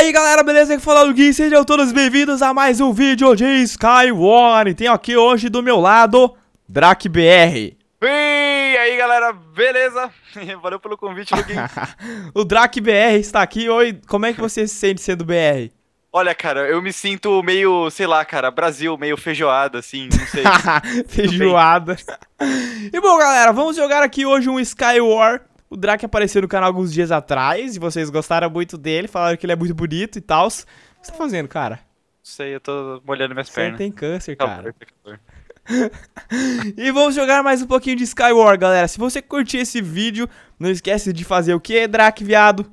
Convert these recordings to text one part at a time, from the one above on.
aí galera, beleza? Aqui falando o Gui, sejam todos bem-vindos a mais um vídeo de Skyward Tenho aqui hoje do meu lado, DracBR E aí galera, beleza? Valeu pelo convite, Gui. O DracBR está aqui, oi, como é que você se sente sendo BR? Olha, cara, eu me sinto meio, sei lá, cara, Brasil, meio feijoada, assim, não sei. feijoada. e bom, galera, vamos jogar aqui hoje um Skywar. O Drake apareceu no canal alguns dias atrás e vocês gostaram muito dele, falaram que ele é muito bonito e tal. O que você tá fazendo, cara? Não sei, eu tô molhando minhas você pernas. Você tem câncer, cara. e vamos jogar mais um pouquinho de Skyward, galera. Se você curtir esse vídeo, não esquece de fazer o que, Drake, viado?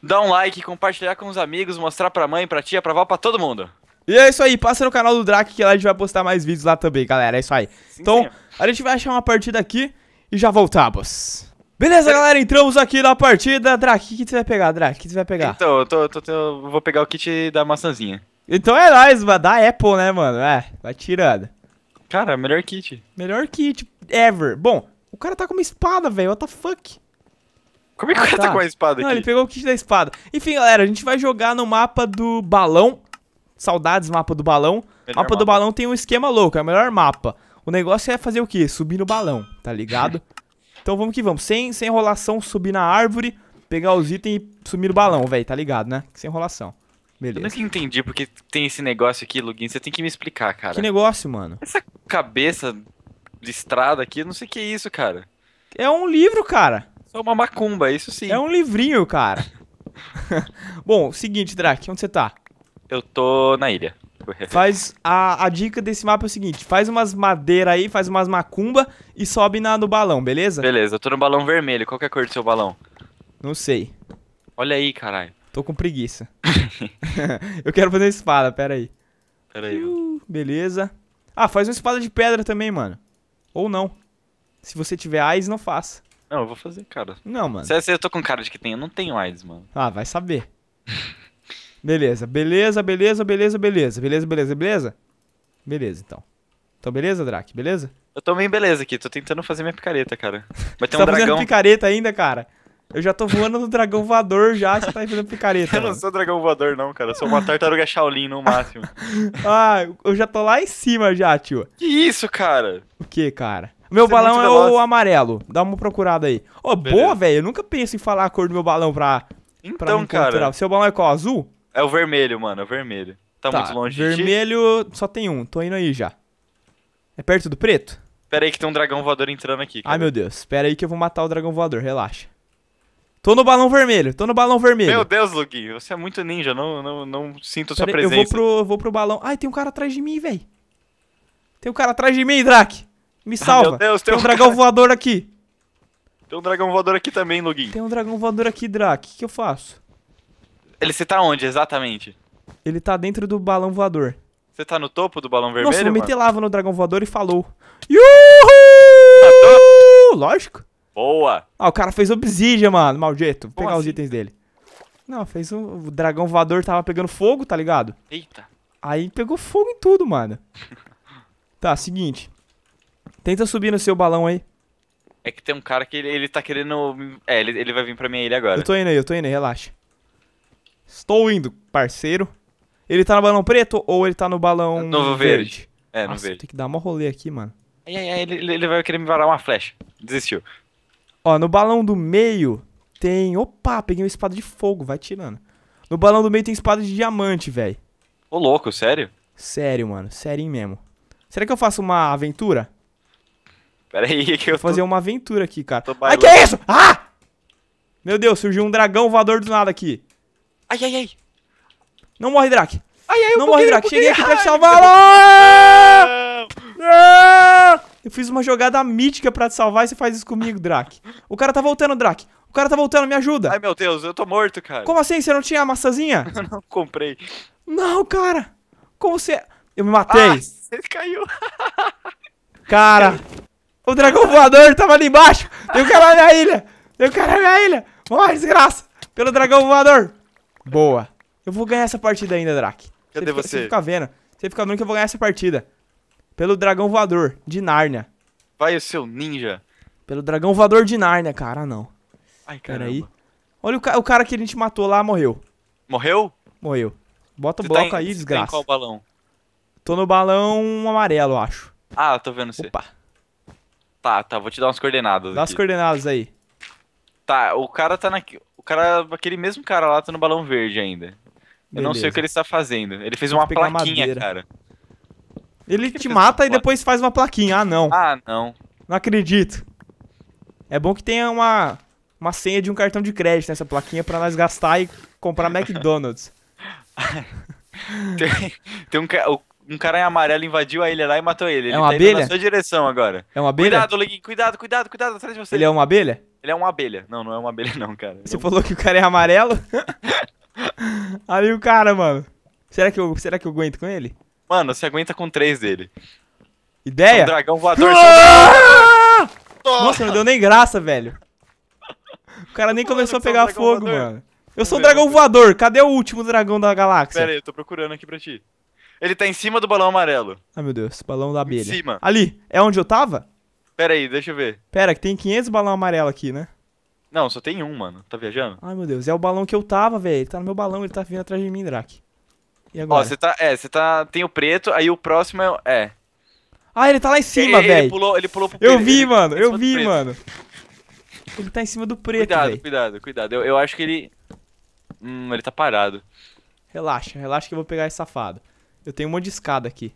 Dá um like, compartilhar com os amigos, mostrar pra mãe, pra tia, pra vó, pra todo mundo. E é isso aí, passa no canal do Drake que lá a gente vai postar mais vídeos lá também, galera. É isso aí. Sim, então, sim. a gente vai achar uma partida aqui e já voltamos. Beleza, galera, entramos aqui na partida. Drac, o que, você vai pegar, Drac? O que você vai pegar? Então, eu, tô, tô, tô, vou pegar o kit da maçãzinha. Então é nóis, mano. Da Apple, né, mano? É, vai tirando. Cara, melhor kit. Melhor kit ever. Bom, o cara tá com uma espada, velho. What the fuck? Como é que ah, o cara ah, tá. tá com a espada Não, ele pegou o kit da espada. Enfim, galera, a gente vai jogar no mapa do balão. Saudades, mapa do balão. mapa do balão tem um esquema louco, é o melhor mapa. O negócio é fazer o quê? Subir no balão, tá ligado? Então vamos que vamos. Sem, sem enrolação, subir na árvore, pegar os itens e sumir o balão, velho. Tá ligado, né? Sem enrolação. Beleza. Eu nunca entendi porque tem esse negócio aqui, Lugin. Você tem que me explicar, cara. Que negócio, mano? Essa cabeça listrada aqui, eu não sei o que é isso, cara. É um livro, cara. É uma macumba, isso sim. É um livrinho, cara. Bom, seguinte, Drake, onde você tá? Eu tô na ilha. Faz a, a dica desse mapa é o seguinte: faz umas madeira aí, faz umas macumba e sobe na, no balão, beleza? Beleza, eu tô no balão vermelho. Qual que é a cor do seu balão? Não sei. Olha aí, caralho. Tô com preguiça. eu quero fazer espada, pera aí. Pera aí. Uh, beleza. Ah, faz uma espada de pedra também, mano. Ou não. Se você tiver AIDS, não faça. Não, eu vou fazer, cara. Não, mano. Se, é, se eu tô com cara de que tem, eu não tenho AIDS, mano. Ah, vai saber. Beleza, beleza, beleza, beleza, beleza, beleza, beleza, beleza? Beleza, então. Então, beleza, Drac? Beleza? Eu tô bem beleza aqui, tô tentando fazer minha picareta, cara. Mas tem um tá dragão. picareta ainda, cara? Eu já tô voando no dragão voador já, você tá fazendo picareta. eu não sou dragão voador, não, cara. Eu sou uma tartaruga Shaolin no máximo. ah, eu já tô lá em cima já, tio. Que isso, cara? O que, cara? Meu Você é balão é, é o amarelo. Dá uma procurada aí. Ô, oh, boa, velho. Eu nunca penso em falar a cor do meu balão pra. Então, pra cara. Seu balão é qual? Azul? É o vermelho, mano, é o vermelho. Tá, tá muito longe vermelho de... só tem um, tô indo aí já. É perto do preto? Pera aí que tem um dragão voador entrando aqui. Cara. Ai, meu Deus. Pera aí que eu vou matar o dragão voador, relaxa. Tô no balão vermelho, tô no balão vermelho. Meu Deus, Luguinho, você é muito ninja, não, não, não sinto sua aí, presença. Eu vou pro, eu vou pro balão. Ai, tem um cara atrás de mim, velho. Tem um cara atrás de mim, Drac. Me salva. meu Deus, tem, tem um, um dragão cara... voador aqui. Tem um dragão voador aqui também, Luguinho. Tem um dragão voador aqui, Drac. O que eu faço? Ele você tá onde exatamente? Ele tá dentro do balão voador. Você tá no topo do balão vermelho? Nossa, eu meti lava no dragão voador e falou. Yuhu! Lógico. Boa. Ah, o cara fez obsidian, mano. Maldito. Vou pegar assim? os itens dele. Não, fez um... O dragão voador tava pegando fogo, tá ligado? Eita. Aí pegou fogo em tudo, mano. tá, seguinte. Tenta subir no seu balão aí. É que tem um cara que ele, ele tá querendo. É, ele, ele vai vir pra minha ilha agora. Eu tô indo aí, eu tô indo aí, relaxa. Estou indo, parceiro. Ele tá no balão preto ou ele tá no balão. verde? verde. É, Nossa, no verde. Tem que dar um rolê aqui, mano. ai, ai, ele, ele vai querer me varar uma flecha. Desistiu. Ó, no balão do meio tem. Opa, peguei uma espada de fogo, vai tirando. No balão do meio tem espada de diamante, velho. Ô, louco, sério? Sério, mano, sério mesmo. Será que eu faço uma aventura? Pera aí, que eu. Vou fazer uma aventura aqui, cara. Ai, ah, que é isso? Ah! Meu Deus, surgiu um dragão voador do nada aqui. Ai, ai, ai. Não morre, Drac. Ai, ai, eu Não morre, Drac. Cheguei aqui pra te salvar. Não! Não! Eu fiz uma jogada mítica pra te salvar e você faz isso comigo, Drac. O cara tá voltando, Drac. O cara tá voltando, me ajuda. Ai, meu Deus, eu tô morto, cara. Como assim? Você não tinha a maçãzinha? Eu não comprei. Não, cara. Como você... Eu me matei. Ah, você caiu. Cara, o dragão voador tava ali embaixo. Tem um cara na minha ilha. Tem um cara na minha ilha. Morre, desgraça. Pelo dragão voador. Boa. Eu vou ganhar essa partida ainda, Drac. Cadê você? Fica, você fica vendo. Você fica vendo que eu vou ganhar essa partida. Pelo dragão voador de Nárnia. Vai, o seu ninja. Pelo dragão voador de Nárnia, cara, não. Ai, caramba. Olha o, ca o, cara que a gente matou lá, morreu. Morreu? Morreu. Bota o bloco tá em, aí, desgraça. Tá em qual balão? Tô no balão amarelo, acho. Ah, tô vendo você. Opa. Tá, tá, vou te dar umas coordenadas Dá aqui. as coordenadas aí. Tá, o cara tá naquilo. O cara, aquele mesmo cara lá tá no balão verde ainda. Eu não sei o que ele está fazendo. Ele fez uma plaquinha, madeira. cara. Ele te mata e depois faz uma plaquinha. Ah, não. Ah, não. Não acredito. É bom que tenha uma, uma senha de um cartão de crédito nessa plaquinha para nós gastar e comprar McDonald's. tem, tem um, um cara em amarelo invadiu a ilha lá e matou ele. É uma tá abelha? na sua direção agora. É uma abelha? Cuidado, Leguinho, cuidado, cuidado, cuidado, atrás de você. Ele é uma abelha? Ele é uma abelha. Não, não é uma abelha, não, cara. Ele Você é um... falou que o cara é amarelo? Aí o cara, mano. Será que, eu, será que eu aguento com ele? Mano, você aguenta com três dele. Ideia? São dragão voador. Ah! São... Nossa, não deu nem graça, velho. O cara nem mano, começou a pegar um fogo, voador. mano. Eu sou o um dragão voador. Cadê o último dragão da galáxia? Pera aí, eu tô procurando aqui pra ti. Ele tá em cima do balão amarelo. Ai, ah, meu Deus, balão da abelha. Em cima. Ali, é onde eu tava? Pera aí, deixa eu ver. Pera, que tem 500 balão amarelo aqui, né? Não, só tem um, mano. Tá viajando? Ai, meu Deus. É o balão que eu tava, velho. Ele tá no meu balão, ele tá vindo atrás de mim, Drake. E agora? Ó, você tá... É, você tá... Tem o preto, aí o próximo é... É. Ah, ele tá lá em cima, velho. Ele pulou, ele pulou pro preto. Eu vi, mano. Eu vi, mano. Ele tá em cima do preto, Cuidado, cuidado, cuidado. Eu, eu acho que ele... Hum, ele tá parado. Relaxa, relaxa que eu vou pegar esse safado. Eu tenho um monte de escada aqui.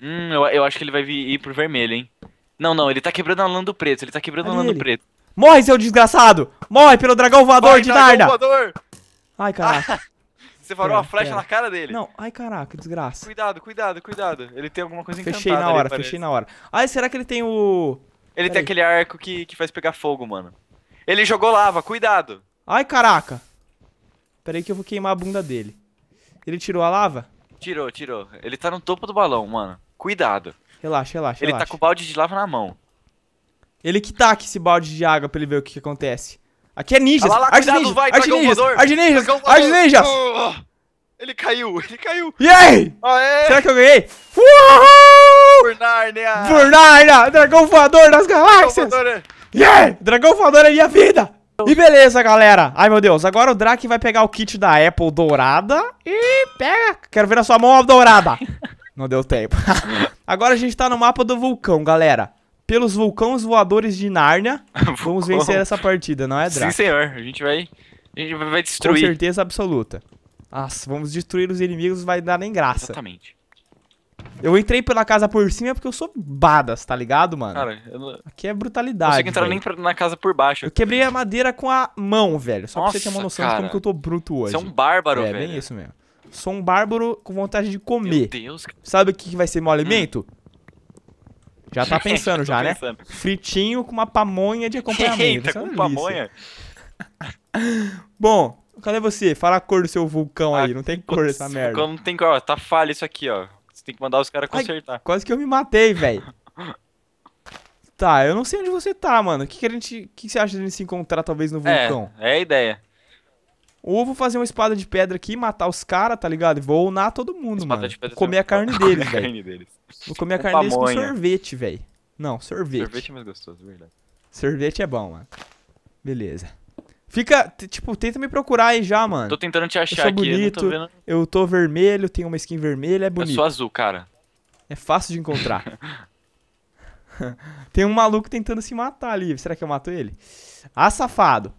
Hum, eu, eu acho que ele vai vir, ir pro vermelho, hein. Não, não, ele tá quebrando a lã do preto, ele tá quebrando Ali a lã ele. do preto. Morre, seu desgraçado! Morre pelo dragão voador Morre, de dragão Narda! Voador. Ai, caraca. você varou pera, uma flecha pera. na cara dele. Não, ai, caraca, desgraça. Cuidado, cuidado, cuidado. Ele tem alguma coisa encantada Fechei na hora, ali, fechei na hora. Ai, será que ele tem o... Ele pera tem aí. aquele arco que, que faz pegar fogo, mano. Ele jogou lava, cuidado. Ai, caraca. Pera aí que eu vou queimar a bunda dele. Ele tirou a lava? Tirou, tirou. Ele tá no topo do balão, mano. Cuidado. Relaxa, relaxa. Ele tá relaxa. tá com o balde de lava na mão. Ele que com tá esse balde de água pra ele ver o que, que acontece. Aqui é ninjas. Ah, lá, lá, Art ninjas, ninjas, ninjas, Ele caiu, ele caiu. E aí? Aê. Será que eu ganhei? Uhul! Por Por né? né? dragão voador das galáxias. Dragão voador é... Né? Yeah, dragão voador é minha vida. E beleza, galera. Ai, meu Deus. Agora o Drake vai pegar o kit da Apple dourada e pega. Quero ver a sua mão dourada. Não deu tempo. Agora a gente tá no mapa do vulcão, galera. Pelos vulcões voadores de Nárnia, vamos vencer essa partida, não é, Draco? Sim, senhor. A gente vai, a gente vai destruir. Com certeza absoluta. Nossa, vamos destruir os inimigos, não vai dar nem graça. Exatamente. Eu entrei pela casa por cima porque eu sou badas, tá ligado, mano? Cara, eu não... Aqui é brutalidade. Não que entrar nem na casa por baixo. Eu quebrei a madeira com a mão, velho. Só Nossa, pra você ter uma noção cara. de como que eu tô bruto hoje. Você é um bárbaro, é, velho. É bem isso mesmo. Sou um bárbaro com vontade de comer. Meu Deus. Sabe o que vai ser meu hum. alimento? Hum. Já tá pensando já, né? pensando. né? Fritinho com uma pamonha de acompanhamento. Eita, com pamonha. Bom, cadê você? Fala a cor do seu vulcão ah, aí. Não tem cor essa merda. Não tem cor. Tá falha isso aqui, ó. Você tem que mandar os caras consertar. Quase que eu me matei, velho. tá, eu não sei onde você tá, mano. O que, que a gente... O que você acha de a gente se encontrar, talvez, no é, vulcão? É, é a ideia. Ou vou fazer uma espada de pedra aqui, matar os caras, tá ligado? E vou unar todo mundo, espada mano. De pedra comer é a carne deles, velho. Vou comer a carne deles com sorvete, velho. Não, sorvete. Sorvete é mais gostoso, é verdade. Sorvete é bom, mano. Beleza. Fica, tipo, tenta me procurar aí já, mano. Tô tentando te achar eu sou aqui, bonito, eu, tô eu tô vermelho, tenho uma skin vermelha, é bonito. Eu sou azul, cara. É fácil de encontrar. Tem um maluco tentando se matar ali. Será que eu mato ele? Ah, safado.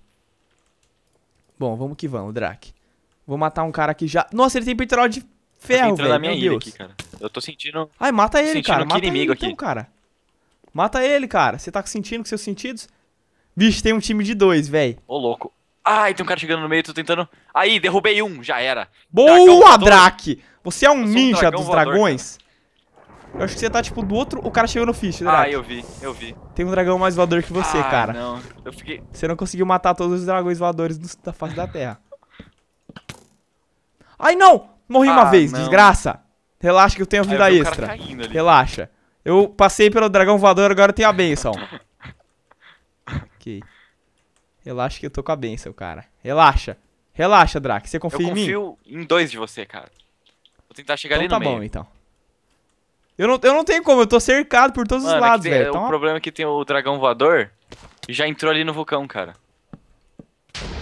Bom, vamos que vamos, drake Vou matar um cara aqui já. Nossa, ele tem peitoral de ferro, velho. na minha ilha aqui, cara. Eu tô sentindo. Ai, mata ele, cara. Mata inimigo ele, então, aqui. Então, cara. Mata ele, cara. Você tá sentindo com seus sentidos? Vixe, tem um time de dois, velho. Ô, louco. Ai, tem um cara chegando no meio, tô tentando. Aí, derrubei um, já era. Boa, drake Você é um eu ninja um dos dragões? Eu acho que você tá, tipo, do outro. O cara chegou no Fish, né? Ah, eu vi, eu vi. Tem um dragão mais voador que você, ah, cara. Não, eu fiquei. Você não conseguiu matar todos os dragões voadores da face da terra. Ai, não! Morri ah, uma vez, não. desgraça! Relaxa que eu tenho vida ah, eu extra. Relaxa. Eu passei pelo dragão voador, agora eu tenho a benção. ok. Relaxa que eu tô com a benção, cara. Relaxa. Relaxa, Drac. Você confia em mim? Eu confio em dois de você, cara. Vou tentar chegar então, ali no tá meio. Tá bom, então. Eu não, eu não tenho como, eu tô cercado por todos Mano, os lados, velho. É, então... O problema é que tem o dragão voador já entrou ali no vulcão, cara.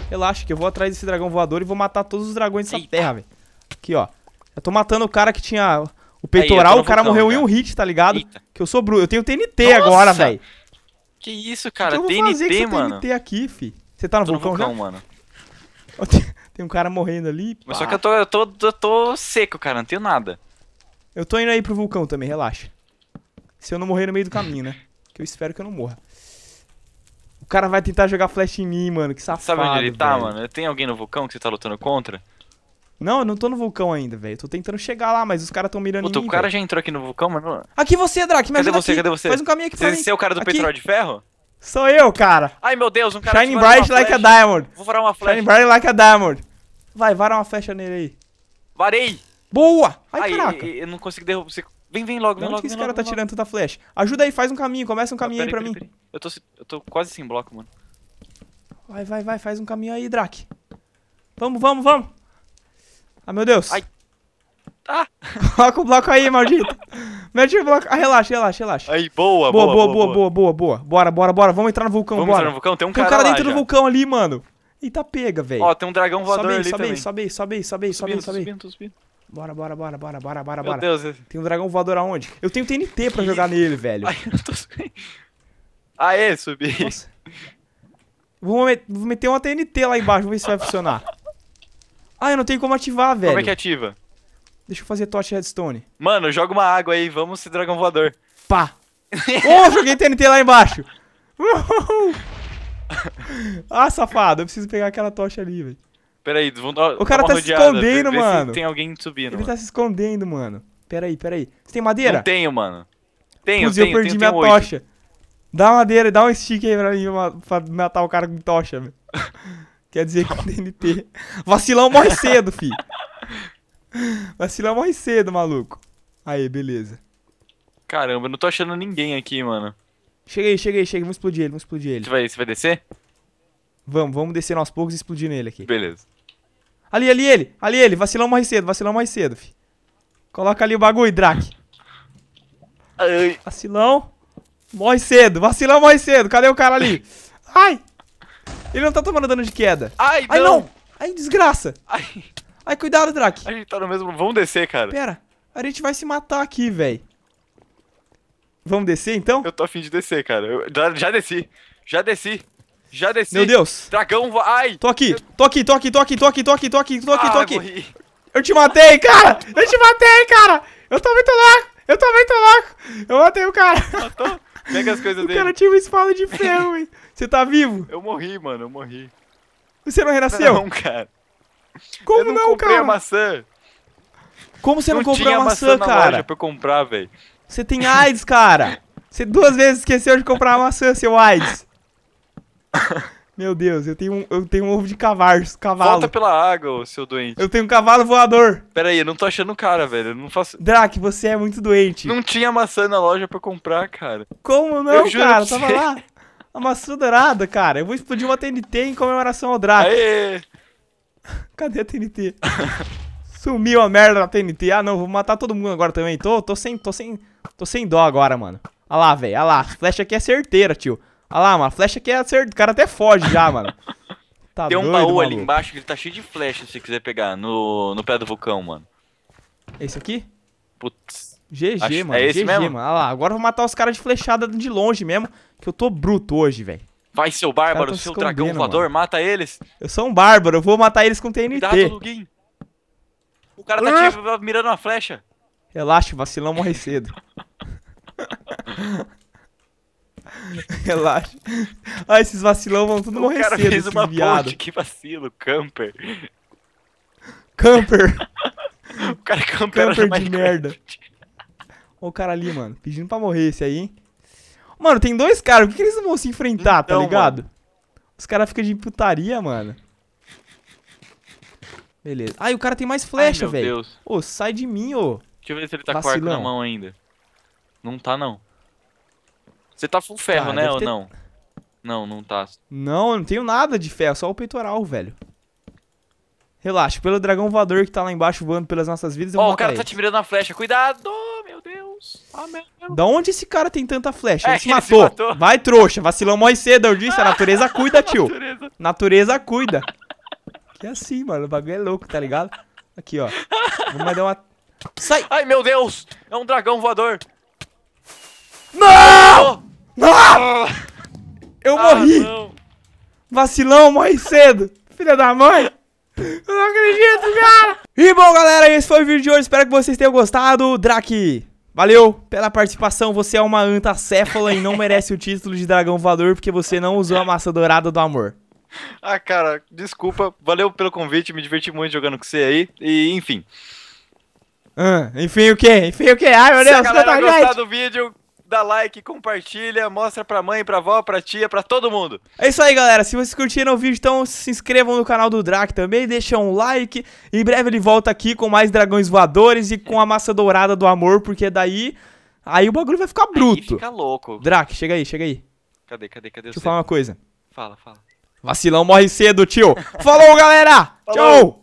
Relaxa, que eu vou atrás desse dragão voador e vou matar todos os dragões dessa Eita. terra, velho. Aqui, ó. Eu tô matando o cara que tinha o peitoral, Aí, o cara vulcão, morreu cara. em um hit, tá ligado? Eita. Que eu sou bruto. Eu tenho TNT Nossa. agora, velho. Que isso, cara? Que eu TNT, mano. TNT aqui, fi. Você tá no tô vulcão, no vulcão já? mano. Tem um cara morrendo ali. Pá. Mas só que eu tô, eu tô, eu tô seco, cara. Não tenho nada. Eu tô indo aí pro vulcão também, relaxa. Se eu não morrer no meio do caminho, né? Que eu espero que eu não morra. O cara vai tentar jogar flash em mim, mano. Que safado. Sabe onde ele tá, velho. tá, mano? Tem alguém no vulcão que você tá lutando contra? Não, eu não tô no vulcão ainda, velho. Tô tentando chegar lá, mas os caras tão mirando Puta, em mim. o cara já entrou aqui no vulcão, mano. Aqui você, Drake, me Cadê você? Aqui. Cadê você? Faz um caminho aqui pra você, mim. Você é o cara do aqui. petróleo de ferro? Sou eu, cara. Ai, meu Deus, um cara Shining bright like flecha. a diamond. Vou varar uma flecha. Shining bright like a diamond. Vai, vara uma flecha nele aí. Varei. Boa! Ai, Ai caraca. Eu, eu não consigo derrubar. Você... Vem, vem logo, vem logo. que esse cara tá logo, tá tirando tanta flecha? Ajuda aí, faz um caminho, começa um caminho ah, aí pra mim. Pera, Eu, tô, eu tô quase sem bloco, mano. Vai, vai, vai, faz um caminho aí, Drac. Vamos, vamos, vamos. Ah, meu Deus. Ai. Ah. Coloca o bloco aí, maldito. Mete o bloco. Ah, relaxa, relaxa, relaxa. Aí, boa, boa. Boa, boa, boa, boa, boa, boa. Bora, bora, bora. Vamos entrar no vulcão, Vamos bora. entrar no vulcão? Tem um cara Tem um cara, dentro já. do vulcão ali, mano. Eita, pega, velho. Ó, tem um dragão voador sobe aí, ali sobe também. Sobe aí, sobe aí, sobe aí, sobe aí, sobe aí. Subindo, tô subindo. Bora, bora, bora, bora, bora, bora, Meu bora. Deus. Tem um dragão voador aonde? Eu tenho TNT pra jogar nele, velho. Ai, eu tô... Aê, subi. Nossa. Vou, met... Vou meter uma TNT lá embaixo, vou ver se vai funcionar. Ah, eu não tenho como ativar, velho. Como é que ativa? Deixa eu fazer tocha redstone. Mano, joga uma água aí, vamos ser dragão voador. Pá! oh, joguei TNT lá embaixo! ah, safado, eu preciso pegar aquela tocha ali, velho. Peraí, vão dar. O cara tá rodeada, se escondendo, vê, mano. Vê tem alguém subindo. Ele tá mano. tá se escondendo, mano. Peraí, peraí. Você tem madeira? Não tenho, mano. Tenho, Putz, tenho, eu perdi tenho, minha tenho tocha. 8. Dá madeira, dá um stick aí pra mim pra matar o cara com tocha, velho. Quer dizer que DNT. Vacilão morre cedo, fi. Vacilão morre cedo, maluco. Aí, beleza. Caramba, eu não tô achando ninguém aqui, mano. Cheguei, cheguei, cheguei. Vamos explodir ele, vamos explodir ele. Você vai, você vai descer? Vamos, vamos descer aos poucos e explodir nele aqui. Beleza. Ali, ali ele. Ali ele. Vacilão mais cedo, vacilão mais cedo, fi. Coloca ali o bagulho, Drac. Ai. Vacilão. Morre cedo. Vacilão morre cedo. Cadê o cara ali? Ai. Ele não tá tomando dano de queda. Ai, Ai não. não. Ai, desgraça. Ai. Ai, cuidado, Drac. A gente tá no mesmo... Vamos descer, cara. Pera. A gente vai se matar aqui, velho. Vamos descer, então? Eu tô afim de descer, cara. Eu já, já desci. Já desci. Já desci. Meu Deus. Dragão vai. Tô aqui, tô aqui, tô aqui, tô aqui, tô aqui, tô aqui, tô aqui, tô aqui, tô ah, aqui. Eu te matei, cara! Eu te matei, cara! Eu tô muito louco! Eu tô muito louco! Eu matei o cara! Matou? Pega as coisas o dele. O cara tinha uma espada de ferro, hein? Você tá vivo? Eu morri, mano, eu morri. Você não renasceu? Não, cara. Como eu não, comprei cara? a maçã. Como você não, não comprou a maçã, maçã na cara? Loja pra eu comprar, velho. Você tem AIDS, cara. Você duas vezes esqueceu de comprar a maçã, seu AIDS. Meu Deus, eu tenho um, eu tenho um ovo de cavalo, cavalo. Volta pela água, seu doente. Eu tenho um cavalo voador. Pera aí, eu não tô achando o cara, velho. Eu não faço. Drac, você é muito doente. Não tinha maçã na loja pra comprar, cara. Como não, eu cara? Tava lá. A maçã dourada, cara. Eu vou explodir uma TNT em comemoração ao Drac. Aê! Cadê a TNT? Sumiu a merda da TNT. Ah, não, vou matar todo mundo agora também. Tô, tô sem, tô sem, tô sem dó agora, mano. Olha ah lá, velho, ah Olha lá. Flecha aqui é certeira, tio. Olha lá, mano. A flecha aqui é acerto. O cara até foge já, mano. Tá Tem um doido, baú maluco. ali embaixo que ele tá cheio de flecha se quiser pegar. No, no pé do vulcão, mano. Esse aqui? Putz. GG, Acho... mano. É esse GG, mesmo? mano. Olha lá. Agora eu vou matar os caras de flechada de longe mesmo. Que eu tô bruto hoje, velho. Vai, seu bárbaro, tá seu dragão voador, mano. mata eles. Eu sou um bárbaro, eu vou matar eles com TNT. Cuidado, O cara tá ah! mirando uma flecha. Relaxa, vacilão morre cedo. Relaxa. Ai, ah, esses vacilão vão tudo o morrer cara cedo. Fez uma viado. ponte, que vacilo, camper. Camper. o cara camper, camper de, merda. o cara ali, mano, pedindo pra morrer esse aí, hein? Mano, tem dois caras, por que eles não vão se enfrentar, tá então, tá ligado? Mano. Os caras ficam de putaria, mano. Beleza. Ai, o cara tem mais flecha, velho. Meu véio. Deus. Ô, sai de mim, ô. Deixa eu ver se ele tá com arco na mão ainda. Não tá, não. Você tá full ferro, ah, né, ou ter... não? Não, não tá. Não, eu não tenho nada de ferro, só o peitoral, velho. Relaxa, pelo dragão voador que tá lá embaixo voando pelas nossas vidas, Ó, oh, o cara tá ele. tá te virando na flecha, cuidado, meu Deus. Ah, meu Deus. Da onde esse cara tem tanta flecha? É, ele, é, se, ele matou. se, matou. Vai, trouxa, vacilou mais cedo, eu é disse, a natureza cuida, tio. natureza. natureza cuida. que é assim, mano, o bagulho é louco, tá ligado? Aqui, ó. Vamos dar uma... Sai! Ai, meu Deus, é um dragão voador. Não! Ah! Eu ah, morri! Não. Vacilão, morre cedo! Filha da mãe! Eu não acredito, cara! E bom, galera, esse foi o vídeo de hoje. Espero que vocês tenham gostado. Drake, valeu pela participação. Você é uma antacéfala e não merece o título de dragão valor porque você não usou a massa dourada do amor. Ah, cara, desculpa. Valeu pelo convite. Me diverti muito jogando com você aí. E, enfim. Ah, enfim o quê? Enfim o quê? Ai, meu Deus, Se a galera gostar do vídeo, dá like, compartilha, mostra pra mãe, pra avó, pra tia, pra todo mundo. É isso aí, galera. Se vocês curtiram o vídeo, então se inscrevam no canal do Drac também, deixam um like. Em breve ele volta aqui com mais dragões voadores e com a massa dourada do amor, porque daí. Aí o bagulho vai ficar bruto. Aí fica louco. Drac, chega aí, chega aí. Cadê, cadê, cadê? Deixa eu falar uma coisa. Fala, fala. Vacilão morre cedo, tio. Falou, galera! Falou. Tchau!